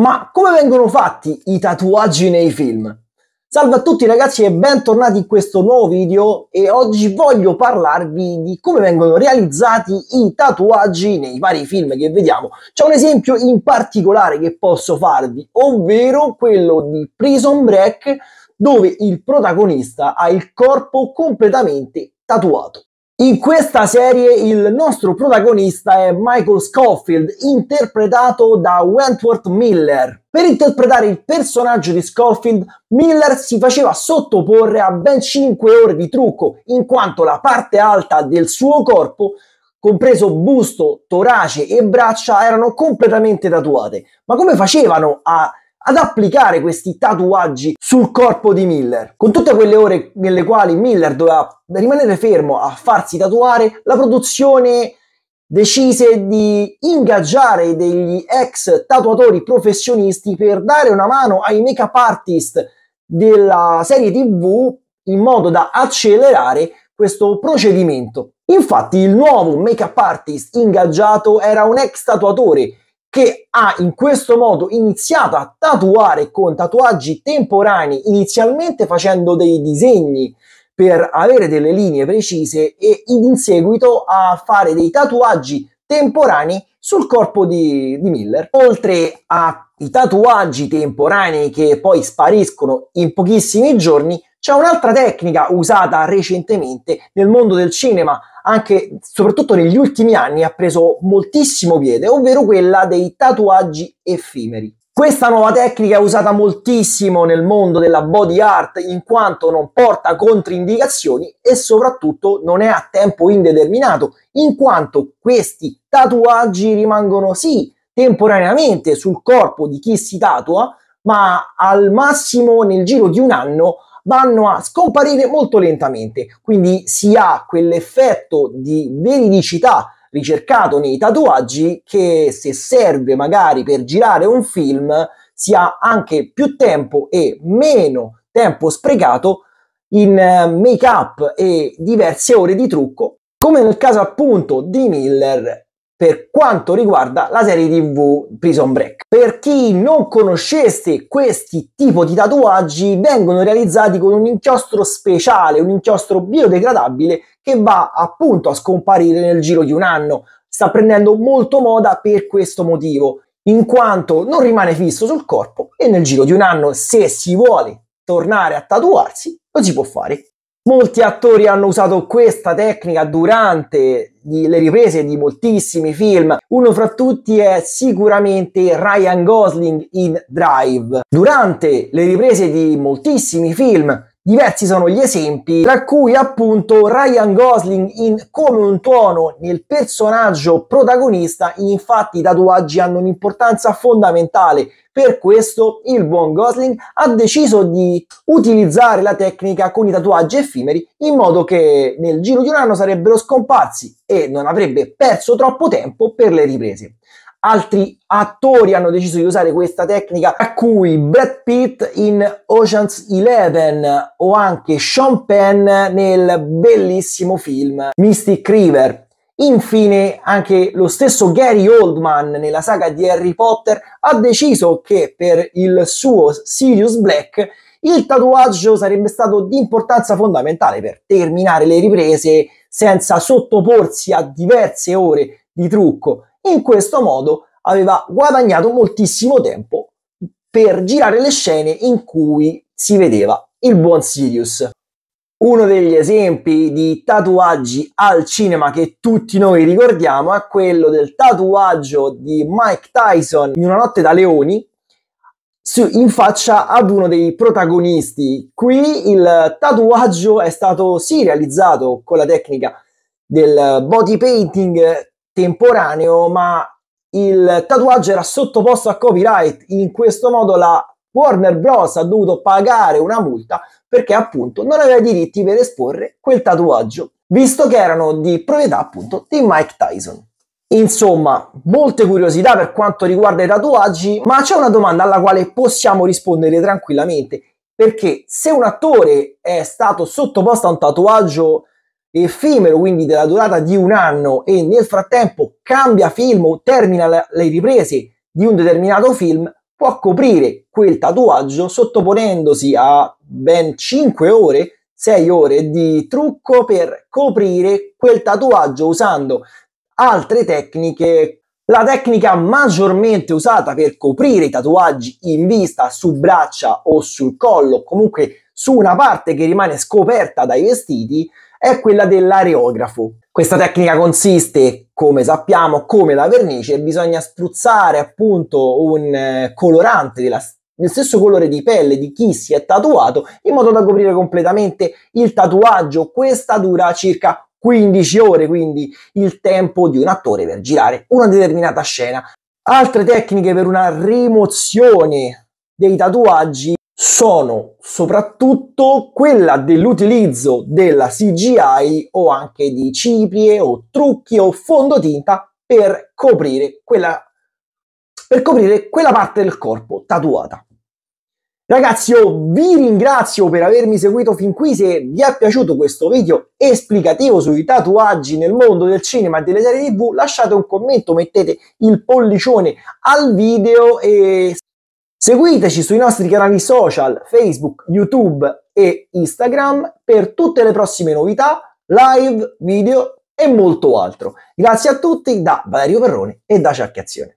Ma come vengono fatti i tatuaggi nei film? Salve a tutti ragazzi e bentornati in questo nuovo video e oggi voglio parlarvi di come vengono realizzati i tatuaggi nei vari film che vediamo. C'è un esempio in particolare che posso farvi, ovvero quello di Prison Break dove il protagonista ha il corpo completamente tatuato. In questa serie il nostro protagonista è Michael Scofield, interpretato da Wentworth Miller. Per interpretare il personaggio di Scofield, Miller si faceva sottoporre a ben 5 ore di trucco, in quanto la parte alta del suo corpo, compreso busto, torace e braccia, erano completamente tatuate. Ma come facevano a ad applicare questi tatuaggi sul corpo di Miller. Con tutte quelle ore nelle quali Miller doveva rimanere fermo a farsi tatuare, la produzione decise di ingaggiare degli ex tatuatori professionisti per dare una mano ai make-up artist della serie TV in modo da accelerare questo procedimento. Infatti il nuovo make-up artist ingaggiato era un ex tatuatore che ha in questo modo iniziato a tatuare con tatuaggi temporanei, inizialmente facendo dei disegni per avere delle linee precise e in seguito a fare dei tatuaggi temporanei sul corpo di, di Miller. Oltre ai tatuaggi temporanei che poi spariscono in pochissimi giorni, c'è un'altra tecnica usata recentemente nel mondo del cinema, anche soprattutto negli ultimi anni ha preso moltissimo piede, ovvero quella dei tatuaggi effimeri. Questa nuova tecnica è usata moltissimo nel mondo della body art in quanto non porta controindicazioni e soprattutto non è a tempo indeterminato, in quanto questi tatuaggi rimangono sì temporaneamente sul corpo di chi si tatua, ma al massimo nel giro di un anno vanno a scomparire molto lentamente, quindi si ha quell'effetto di veridicità ricercato nei tatuaggi che se serve magari per girare un film si ha anche più tempo e meno tempo sprecato in eh, make up e diverse ore di trucco come nel caso appunto di Miller per quanto riguarda la serie TV Prison Break. Per chi non conoscesse questi tipi di tatuaggi, vengono realizzati con un inchiostro speciale, un inchiostro biodegradabile che va appunto a scomparire nel giro di un anno. Sta prendendo molto moda per questo motivo, in quanto non rimane fisso sul corpo e nel giro di un anno, se si vuole tornare a tatuarsi, lo si può fare. Molti attori hanno usato questa tecnica durante le riprese di moltissimi film. Uno fra tutti è sicuramente Ryan Gosling in Drive. Durante le riprese di moltissimi film Diversi sono gli esempi, tra cui appunto Ryan Gosling in Come un tuono nel personaggio protagonista, infatti i tatuaggi hanno un'importanza fondamentale. Per questo il buon Gosling ha deciso di utilizzare la tecnica con i tatuaggi effimeri in modo che nel giro di un anno sarebbero scomparsi e non avrebbe perso troppo tempo per le riprese altri attori hanno deciso di usare questa tecnica, tra cui Brad Pitt in Ocean's Eleven o anche Sean Penn nel bellissimo film Mystic River. Infine, anche lo stesso Gary Oldman nella saga di Harry Potter ha deciso che per il suo Sirius Black il tatuaggio sarebbe stato di importanza fondamentale per terminare le riprese senza sottoporsi a diverse ore di trucco in questo modo aveva guadagnato moltissimo tempo per girare le scene in cui si vedeva il buon Sirius. Uno degli esempi di tatuaggi al cinema che tutti noi ricordiamo è quello del tatuaggio di Mike Tyson in Una notte da leoni in faccia ad uno dei protagonisti. Qui il tatuaggio è stato sì realizzato con la tecnica del body painting temporaneo, ma il tatuaggio era sottoposto a copyright. In questo modo la Warner Bros. ha dovuto pagare una multa perché appunto non aveva i diritti per esporre quel tatuaggio, visto che erano di proprietà appunto di Mike Tyson. Insomma, molte curiosità per quanto riguarda i tatuaggi, ma c'è una domanda alla quale possiamo rispondere tranquillamente, perché se un attore è stato sottoposto a un tatuaggio effimero, quindi della durata di un anno, e nel frattempo cambia film o termina le riprese di un determinato film, può coprire quel tatuaggio sottoponendosi a ben 5 ore, 6 ore di trucco per coprire quel tatuaggio usando altre tecniche la tecnica maggiormente usata per coprire i tatuaggi in vista, su braccia o sul collo, comunque su una parte che rimane scoperta dai vestiti, è quella dell'areografo. Questa tecnica consiste, come sappiamo, come la vernice, bisogna spruzzare appunto un eh, colorante della del stesso colore di pelle di chi si è tatuato in modo da coprire completamente il tatuaggio. Questa dura circa 15 ore, quindi il tempo di un attore per girare una determinata scena. Altre tecniche per una rimozione dei tatuaggi sono soprattutto quella dell'utilizzo della CGI o anche di ciprie o trucchi o fondotinta per coprire quella, per coprire quella parte del corpo tatuata. Ragazzi, io vi ringrazio per avermi seguito fin qui. Se vi è piaciuto questo video esplicativo sui tatuaggi nel mondo del cinema e delle serie TV, lasciate un commento, mettete il pollicione al video e Seguiteci sui nostri canali social Facebook, YouTube e Instagram per tutte le prossime novità, live, video e molto altro. Grazie a tutti da Valerio Perrone e da Ciacchiazione.